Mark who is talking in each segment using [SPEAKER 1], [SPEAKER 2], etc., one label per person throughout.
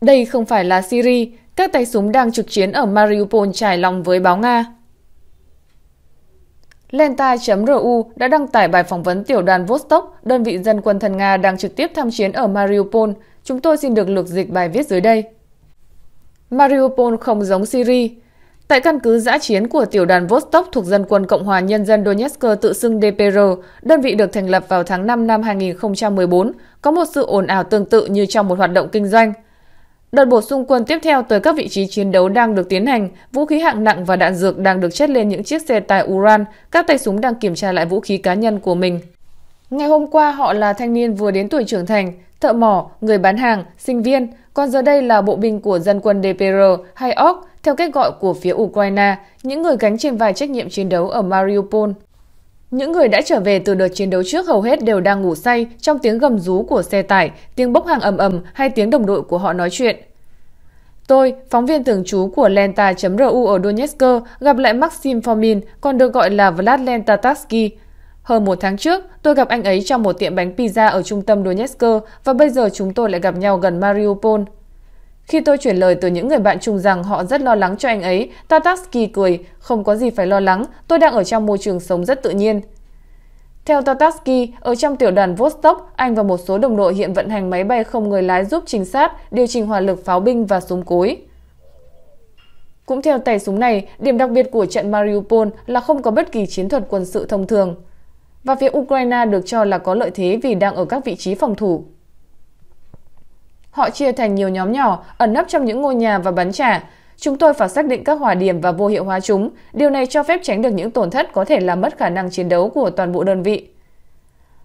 [SPEAKER 1] Đây không phải là Syria, các tay súng đang trực chiến ở Mariupol trải lòng với báo Nga. Lenta.ru đã đăng tải bài phỏng vấn tiểu đoàn Vostok, đơn vị dân quân thân Nga đang trực tiếp tham chiến ở Mariupol. Chúng tôi xin được lược dịch bài viết dưới đây. Mariupol không giống Syria. Tại căn cứ giã chiến của tiểu đoàn Vostok thuộc Dân quân Cộng hòa Nhân dân Donetsk tự xưng DPR, đơn vị được thành lập vào tháng 5 năm 2014, có một sự ồn ào tương tự như trong một hoạt động kinh doanh – Đợt bổ sung quân tiếp theo tới các vị trí chiến đấu đang được tiến hành, vũ khí hạng nặng và đạn dược đang được chất lên những chiếc xe tải Uran, các tay súng đang kiểm tra lại vũ khí cá nhân của mình. Ngày hôm qua họ là thanh niên vừa đến tuổi trưởng thành, thợ mỏ, người bán hàng, sinh viên, còn giờ đây là bộ binh của dân quân DPR hay OC theo cách gọi của phía Ukraine, những người gánh trên vai trách nhiệm chiến đấu ở Mariupol. Những người đã trở về từ đợt chiến đấu trước hầu hết đều đang ngủ say trong tiếng gầm rú của xe tải, tiếng bốc hàng ầm ầm hay tiếng đồng đội của họ nói chuyện. Tôi, phóng viên thường trú của Lenta.ru ở Donetsk, gặp lại Maxim Formin, còn được gọi là Vlad Lentatarsky. Hơn một tháng trước, tôi gặp anh ấy trong một tiệm bánh pizza ở trung tâm Donetsk và bây giờ chúng tôi lại gặp nhau gần Mariupol. Khi tôi chuyển lời từ những người bạn chung rằng họ rất lo lắng cho anh ấy, Tatarsky cười, không có gì phải lo lắng, tôi đang ở trong môi trường sống rất tự nhiên. Theo Tatarsky, ở trong tiểu đoàn Vostok, Anh và một số đồng đội hiện vận hành máy bay không người lái giúp trinh sát, điều chỉnh hỏa lực pháo binh và súng cối. Cũng theo tay súng này, điểm đặc biệt của trận Mariupol là không có bất kỳ chiến thuật quân sự thông thường. Và phía Ukraine được cho là có lợi thế vì đang ở các vị trí phòng thủ. Họ chia thành nhiều nhóm nhỏ, ẩn nấp trong những ngôi nhà và bắn trả. Chúng tôi phải xác định các hỏa điểm và vô hiệu hóa chúng. Điều này cho phép tránh được những tổn thất có thể làm mất khả năng chiến đấu của toàn bộ đơn vị.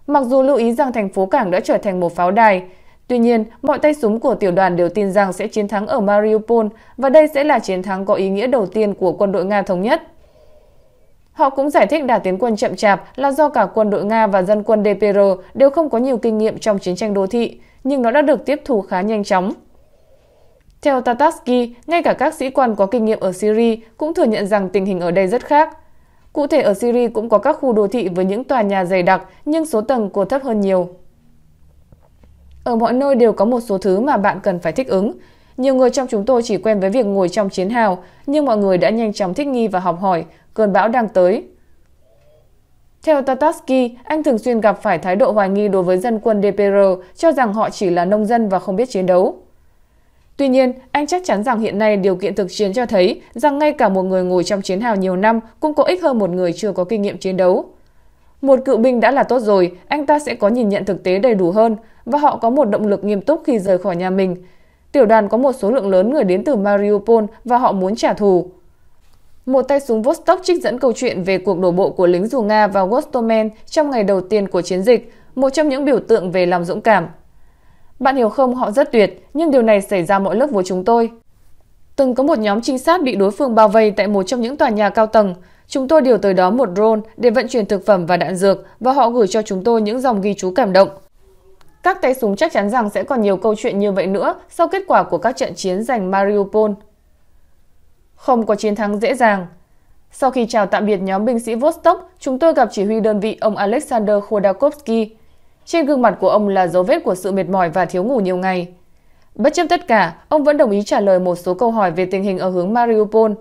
[SPEAKER 1] Mặc dù lưu ý rằng thành phố Cảng đã trở thành một pháo đài, Tuy nhiên, mọi tay súng của tiểu đoàn đều tin rằng sẽ chiến thắng ở Mariupol và đây sẽ là chiến thắng có ý nghĩa đầu tiên của quân đội Nga thống nhất. Họ cũng giải thích đà tiến quân chậm chạp là do cả quân đội Nga và dân quân DPR đều không có nhiều kinh nghiệm trong chiến tranh đô thị nhưng nó đã được tiếp thu khá nhanh chóng. Theo Tatarsky, ngay cả các sĩ quan có kinh nghiệm ở Syria cũng thừa nhận rằng tình hình ở đây rất khác. Cụ thể ở Syria cũng có các khu đô thị với những tòa nhà dày đặc nhưng số tầng cô thấp hơn nhiều. Ở mọi nơi đều có một số thứ mà bạn cần phải thích ứng. Nhiều người trong chúng tôi chỉ quen với việc ngồi trong chiến hào, nhưng mọi người đã nhanh chóng thích nghi và học hỏi, cơn bão đang tới. Theo Tatarsky, anh thường xuyên gặp phải thái độ hoài nghi đối với dân quân DPR, cho rằng họ chỉ là nông dân và không biết chiến đấu. Tuy nhiên, anh chắc chắn rằng hiện nay điều kiện thực chiến cho thấy rằng ngay cả một người ngồi trong chiến hào nhiều năm cũng có ích hơn một người chưa có kinh nghiệm chiến đấu. Một cựu binh đã là tốt rồi, anh ta sẽ có nhìn nhận thực tế đầy đủ hơn và họ có một động lực nghiêm túc khi rời khỏi nhà mình. Tiểu đoàn có một số lượng lớn người đến từ Mariupol và họ muốn trả thù. Một tay súng Vostok trích dẫn câu chuyện về cuộc đổ bộ của lính dù Nga vào Gostomen trong ngày đầu tiên của chiến dịch, một trong những biểu tượng về lòng dũng cảm. Bạn hiểu không, họ rất tuyệt, nhưng điều này xảy ra mỗi lớp với chúng tôi. Từng có một nhóm trinh sát bị đối phương bao vây tại một trong những tòa nhà cao tầng. Chúng tôi điều tới đó một drone để vận chuyển thực phẩm và đạn dược và họ gửi cho chúng tôi những dòng ghi chú cảm động. Các tay súng chắc chắn rằng sẽ còn nhiều câu chuyện như vậy nữa sau kết quả của các trận chiến giành Mariupol không có chiến thắng dễ dàng. Sau khi chào tạm biệt nhóm binh sĩ Vostok, chúng tôi gặp chỉ huy đơn vị ông Alexander Khodakovsky. Trên gương mặt của ông là dấu vết của sự mệt mỏi và thiếu ngủ nhiều ngày. Bất chấp tất cả, ông vẫn đồng ý trả lời một số câu hỏi về tình hình ở hướng Mariupol.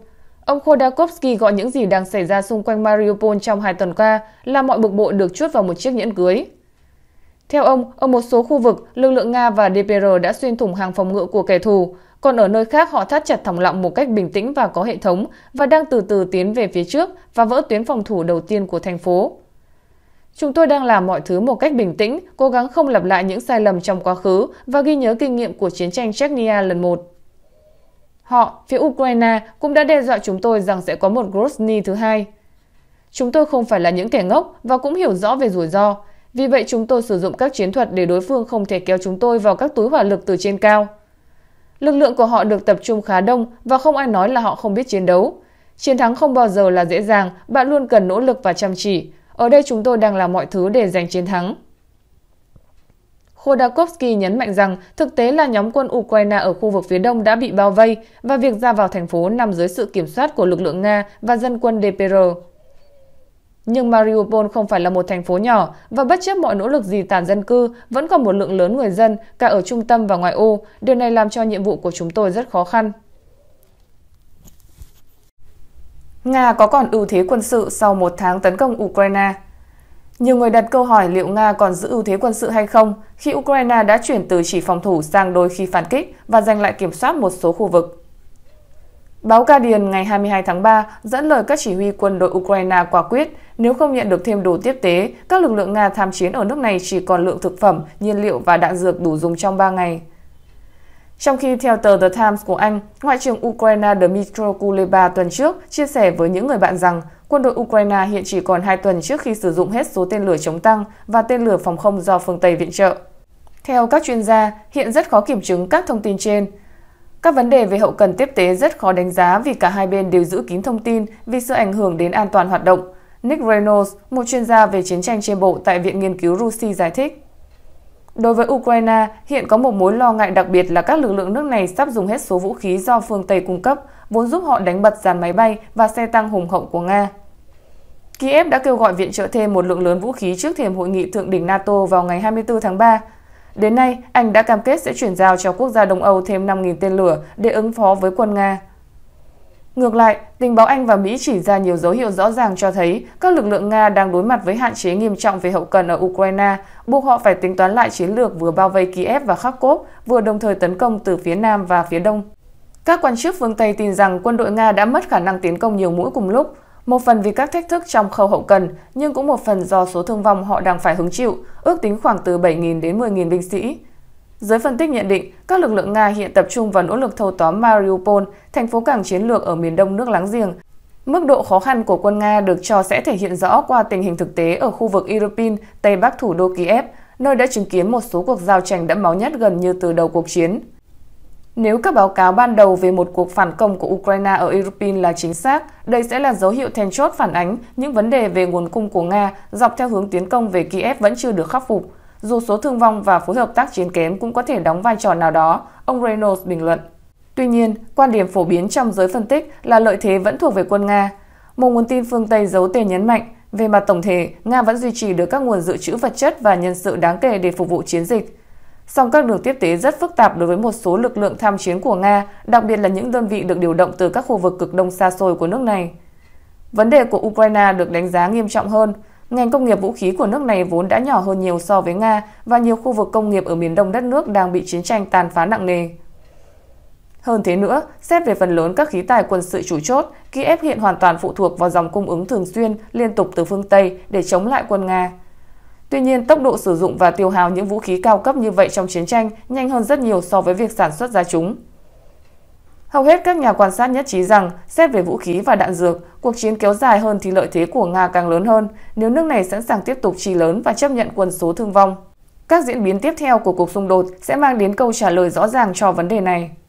[SPEAKER 1] Ông Khodakovsky gọi những gì đang xảy ra xung quanh Mariupol trong hai tuần qua là mọi bực bội được chuốt vào một chiếc nhẫn cưới. Theo ông, ở một số khu vực, lực lượng Nga và DPR đã xuyên thủng hàng phòng ngự của kẻ thù, còn ở nơi khác họ thắt chặt thòng lọng một cách bình tĩnh và có hệ thống và đang từ từ tiến về phía trước và vỡ tuyến phòng thủ đầu tiên của thành phố. Chúng tôi đang làm mọi thứ một cách bình tĩnh, cố gắng không lặp lại những sai lầm trong quá khứ và ghi nhớ kinh nghiệm của chiến tranh Chechnya lần một. Họ, phía Ukraine, cũng đã đe dọa chúng tôi rằng sẽ có một Grozny thứ hai. Chúng tôi không phải là những kẻ ngốc và cũng hiểu rõ về rủi ro. Vì vậy chúng tôi sử dụng các chiến thuật để đối phương không thể kéo chúng tôi vào các túi hỏa lực từ trên cao. Lực lượng của họ được tập trung khá đông và không ai nói là họ không biết chiến đấu. Chiến thắng không bao giờ là dễ dàng, bạn luôn cần nỗ lực và chăm chỉ. Ở đây chúng tôi đang làm mọi thứ để giành chiến thắng. Khodakovsky nhấn mạnh rằng thực tế là nhóm quân Ukraine ở khu vực phía đông đã bị bao vây và việc ra vào thành phố nằm dưới sự kiểm soát của lực lượng Nga và dân quân DPR. Nhưng Mariupol không phải là một thành phố nhỏ và bất chấp mọi nỗ lực gì tàn dân cư, vẫn còn một lượng lớn người dân, cả ở trung tâm và ngoại ô. Điều này làm cho nhiệm vụ của chúng tôi rất khó khăn. Nga có còn ưu thế quân sự sau một tháng tấn công Ukraine? Nhiều người đặt câu hỏi liệu Nga còn giữ ưu thế quân sự hay không khi Ukraine đã chuyển từ chỉ phòng thủ sang đôi khi phản kích và giành lại kiểm soát một số khu vực. Báo Guardian ngày 22 tháng 3 dẫn lời các chỉ huy quân đội Ukraine quả quyết nếu không nhận được thêm đồ tiếp tế, các lực lượng Nga tham chiến ở nước này chỉ còn lượng thực phẩm, nhiên liệu và đạn dược đủ dùng trong 3 ngày. Trong khi theo tờ The Times của Anh, Ngoại trưởng Ukraine Dmytro Kuleba tuần trước chia sẻ với những người bạn rằng quân đội Ukraine hiện chỉ còn 2 tuần trước khi sử dụng hết số tên lửa chống tăng và tên lửa phòng không do phương Tây viện trợ. Theo các chuyên gia, hiện rất khó kiểm chứng các thông tin trên. Các vấn đề về hậu cần tiếp tế rất khó đánh giá vì cả hai bên đều giữ kín thông tin vì sự ảnh hưởng đến an toàn hoạt động. Nick Reynolds, một chuyên gia về chiến tranh trên bộ tại Viện Nghiên cứu Russi giải thích. Đối với Ukraine, hiện có một mối lo ngại đặc biệt là các lực lượng nước này sắp dùng hết số vũ khí do phương Tây cung cấp, vốn giúp họ đánh bật dàn máy bay và xe tăng hùng hậu của Nga. Kiev đã kêu gọi viện trợ thêm một lượng lớn vũ khí trước thềm hội nghị thượng đỉnh NATO vào ngày 24 tháng 3. Đến nay, Anh đã cam kết sẽ chuyển giao cho quốc gia Đông Âu thêm 5.000 tên lửa để ứng phó với quân Nga. Ngược lại, tình báo Anh và Mỹ chỉ ra nhiều dấu hiệu rõ ràng cho thấy các lực lượng Nga đang đối mặt với hạn chế nghiêm trọng về hậu cần ở Ukraine, buộc họ phải tính toán lại chiến lược vừa bao vây Kiev và Kharkov, vừa đồng thời tấn công từ phía Nam và phía Đông. Các quan chức phương Tây tin rằng quân đội Nga đã mất khả năng tiến công nhiều mũi cùng lúc, một phần vì các thách thức trong khâu hậu cần, nhưng cũng một phần do số thương vong họ đang phải hứng chịu, ước tính khoảng từ 7.000 đến 10.000 binh sĩ. Giới phân tích nhận định, các lực lượng Nga hiện tập trung vào nỗ lực thâu tóm Mariupol, thành phố cảng chiến lược ở miền đông nước láng giềng. Mức độ khó khăn của quân Nga được cho sẽ thể hiện rõ qua tình hình thực tế ở khu vực Irpin, tây bắc thủ đô Kiev, nơi đã chứng kiến một số cuộc giao tranh đẫm máu nhất gần như từ đầu cuộc chiến. Nếu các báo cáo ban đầu về một cuộc phản công của Ukraine ở Irpin là chính xác, đây sẽ là dấu hiệu then chốt phản ánh những vấn đề về nguồn cung của Nga dọc theo hướng tiến công về Kiev vẫn chưa được khắc phục. Dù số thương vong và phối hợp tác chiến kém cũng có thể đóng vai trò nào đó, ông Reynolds bình luận. Tuy nhiên, quan điểm phổ biến trong giới phân tích là lợi thế vẫn thuộc về quân Nga. Một nguồn tin phương Tây giấu tên nhấn mạnh, về mặt tổng thể, Nga vẫn duy trì được các nguồn dự trữ vật chất và nhân sự đáng kể để phục vụ chiến dịch. Song các đường tiếp tế rất phức tạp đối với một số lực lượng tham chiến của Nga, đặc biệt là những đơn vị được điều động từ các khu vực cực đông xa xôi của nước này. Vấn đề của Ukraine được đánh giá nghiêm trọng hơn, Ngành công nghiệp vũ khí của nước này vốn đã nhỏ hơn nhiều so với Nga và nhiều khu vực công nghiệp ở miền đông đất nước đang bị chiến tranh tàn phá nặng nề. Hơn thế nữa, xét về phần lớn các khí tài quân sự chủ chốt, Kiev hiện hoàn toàn phụ thuộc vào dòng cung ứng thường xuyên liên tục từ phương Tây để chống lại quân Nga. Tuy nhiên, tốc độ sử dụng và tiêu hào những vũ khí cao cấp như vậy trong chiến tranh nhanh hơn rất nhiều so với việc sản xuất ra chúng. Hầu hết các nhà quan sát nhất trí rằng, xét về vũ khí và đạn dược, cuộc chiến kéo dài hơn thì lợi thế của Nga càng lớn hơn nếu nước này sẵn sàng tiếp tục chi lớn và chấp nhận quân số thương vong. Các diễn biến tiếp theo của cuộc xung đột sẽ mang đến câu trả lời rõ ràng cho vấn đề này.